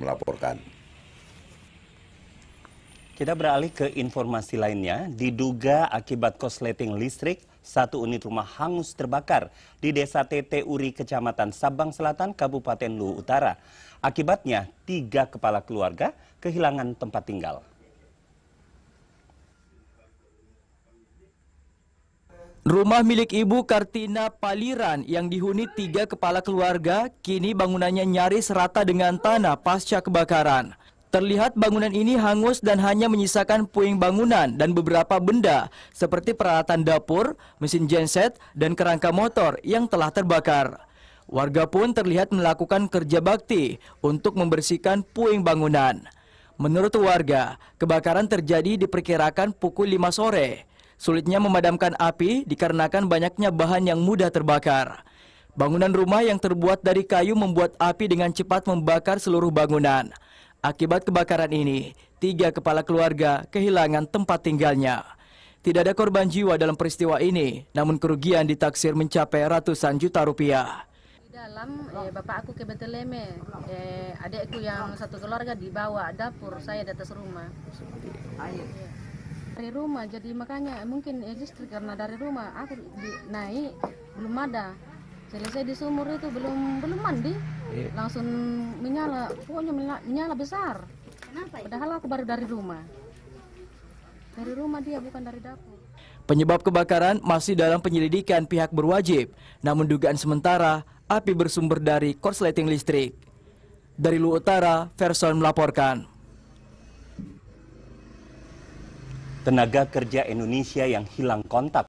melaporkan. Kita beralih ke informasi lainnya. Diduga akibat korsleting listrik, satu unit rumah hangus terbakar di Desa TT Uri, Kecamatan Sabang Selatan, Kabupaten Luwu Utara. Akibatnya, tiga kepala keluarga kehilangan tempat tinggal. Rumah milik Ibu Kartina Paliran yang dihuni tiga kepala keluarga, kini bangunannya nyaris rata dengan tanah pasca kebakaran. Terlihat bangunan ini hangus dan hanya menyisakan puing bangunan dan beberapa benda seperti peralatan dapur, mesin genset, dan kerangka motor yang telah terbakar. Warga pun terlihat melakukan kerja bakti untuk membersihkan puing bangunan. Menurut warga, kebakaran terjadi diperkirakan pukul 5 sore. Sulitnya memadamkan api dikarenakan banyaknya bahan yang mudah terbakar. Bangunan rumah yang terbuat dari kayu membuat api dengan cepat membakar seluruh bangunan. Akibat kebakaran ini, tiga kepala keluarga kehilangan tempat tinggalnya. Tidak ada korban jiwa dalam peristiwa ini, namun kerugian ditaksir mencapai ratusan juta rupiah. Di dalam, eh, bapak aku ke Beteleme, eh, adikku yang satu keluarga dibawa dapur saya di atas rumah. Air dari rumah jadi makanya mungkin ya justru karena dari rumah aku di, naik belum ada selesai di sumur itu belum belum mandi iya. langsung menyala pokoknya menyala besar Kenapa, padahal aku baru dari rumah dari rumah dia bukan dari dapur Penyebab kebakaran masih dalam penyelidikan pihak berwajib, namun dugaan sementara api bersumber dari korsleting listrik. Dari Lu Utara, Verson melaporkan. tenaga kerja indonesia yang hilang kontak